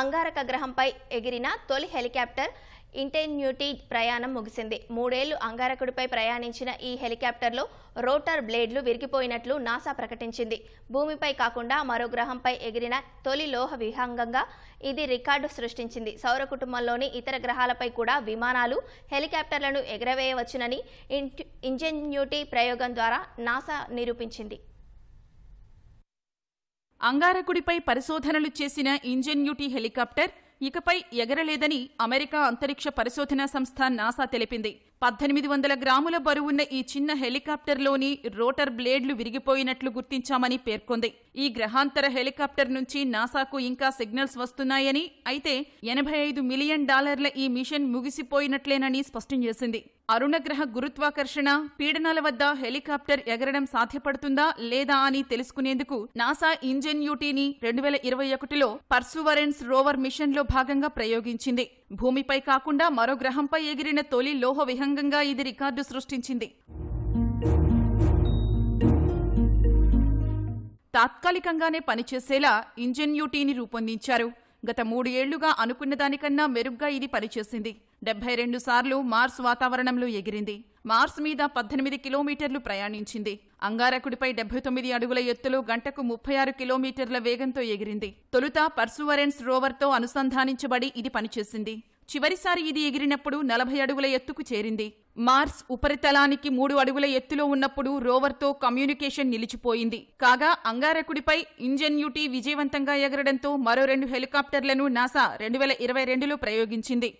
అంగారక గ్రహంపై ఎగిరిన తొలి హెలికాప్టర్ ఇంటెన్యూటీ ప్రయాణం ముగిసింది మూడేళ్లు అంగారకుడిపై ప్రయాణించిన ఈ హెలికాప్టర్లో రోటర్ బ్లేడ్లు విరిగిపోయినట్లు నాసా ప్రకటించింది భూమిపై కాకుండా మరో గ్రహంపై ఎగిరిన తొలి లోహ విహంగంగా ఇది రికార్డు సృష్టించింది సౌర కుటుంబంలోని ఇతర గ్రహాలపై కూడా విమానాలు హెలికాప్టర్లను ఎగరవేయవచ్చునని ఇంజెన్యూటీ ప్రయోగం ద్వారా నాసా నిరూపించింది అంగారకుడిపై పరిశోధనలు చేసిన ఇంజెన్యూటీ హెలికాప్టర్ ఇకపై ఎగరలేదని అమెరికా అంతరిక్ష పరిశోధనా సంస్థ నాసా తెలిపింది పద్దెనిమిది వందల గ్రాముల బరువున్న ఈ చిన్న హెలికాప్టర్లోని రోటర్ బ్లేడ్లు విరిగిపోయినట్లు గుర్తించామని పేర్కొంది ఈ గ్రహాంతర హెలికాప్టర్ నుంచి నాసాకు ఇంకా సిగ్నల్స్ వస్తున్నాయని అయితే ఎనభై ఐదు మిలియన్ డాలర్ల ఈ మిషన్ ముగిసిపోయినట్లేనని స్పష్టం చేసింది అరుణగ్రహ గురుత్వాకర్షణ పీడనాల వద్ద హెలికాప్టర్ ఎగరడం సాధ్యపడుతుందా లేదా అని తెలుసుకునేందుకు నాసా ఇంజన్యూటీని రెండు వేల ఇరవై ఒకటిలో పర్సువరెన్స్ రోవర్ మిషన్లో భాగంగా ప్రయోగించింది భూమిపై కాకుండా మరో గ్రహంపై ఎగిరిన తొలి లోహ విహంగంగా ఇది రికార్డు సృష్టించింది తాత్కాలికంగానే పనిచేసేలా ఇంజన్యూటీని రూపొందించారు గత మూడు ఏళ్లుగా అనుకున్న దానికన్నా మెరుగ్గా ఇది పనిచేసింది డెబ్బై రెండు సార్లు మార్స్ వాతావరణంలో ఎగిరింది మార్స్ మీద పద్దెనిమిది కిలోమీటర్లు ప్రయాణించింది అంగారకుడిపై డెబ్బై తొమ్మిది అడుగుల ఎత్తులో గంటకు ముప్పై ఆరు కిలోమీటర్ల వేగంతో ఎగిరింది తొలుత పర్సువరెన్స్ రోవర్తో అనుసంధానించబడి ఇది పనిచేసింది చివరిసారి ఇది ఎగిరినప్పుడు నలభై అడుగుల ఎత్తుకు చేరింది మార్స్ ఉపరితలానికి మూడు అడుగుల ఎత్తులో ఉన్నప్పుడు రోవర్తో కమ్యూనికేషన్ నిలిచిపోయింది కాగా అంగారకుడిపై యూటీ విజయవంతంగా ఎగరడంతో మరో రెండు హెలికాప్టర్లను నాసా రెండు వేల ఇరవై రెండులో ప్రయోగించింది